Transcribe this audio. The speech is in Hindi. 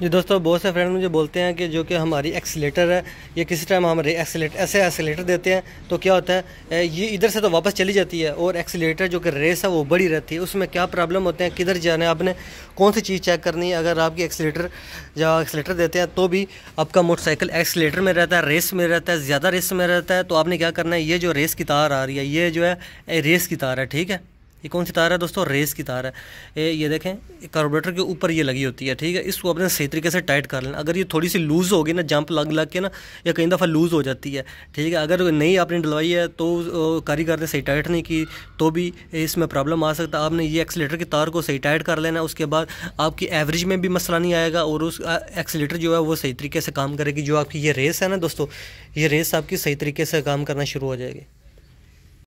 जी दोस्तों बहुत से फ्रेंड मुझे बोलते हैं कि जो कि हमारी एक्सीटर है ये किसी टाइम हमारे एक्सीटर ऐसे एक्सीटर देते हैं तो क्या होता है ये इधर से तो वापस चली जाती है और एक्सीटर जो कि रेस है वो बड़ी रहती है उसमें क्या प्रॉब्लम होते हैं किधर जाना है आपने कौन सी चीज़ चेक करनी है अगर आपकी एक्सीटर या एक्सीटर देते हैं तो भी आपका मोटरसाइकिल एक्सीटर में रहता है रेस में रहता है ज़्यादा रेस में रहता है तो आपने क्या करना है ये जो रेस की तार आ रही है ये जो है रेस की तार है ठीक है ये कौन सी तार है दोस्तों रेस की तार है ए, ये देखें कार्बोरेटर के ऊपर ये लगी होती है ठीक है इसको आपने सही तरीके से टाइट कर लेना अगर ये थोड़ी सी लूज़ होगी ना जंप लग लग के ना या कई दफ़ा लूज़ हो जाती है ठीक है अगर नहीं आपने डलवाई है तो कारीगर ने सही टाइट नहीं की तो भी इसमें प्रॉब्लम आ सकता आपने ये एक्सीटर की तार को सही टाइट कर लेना उसके बाद आपकी एवरेज में भी मसला नहीं आएगा और उस एक्सीटर जो है वो सही तरीके से काम करेगी जो आपकी ये रेस है ना दोस्तों ये रेस आपकी सही तरीके से काम करना शुरू हो जाएगी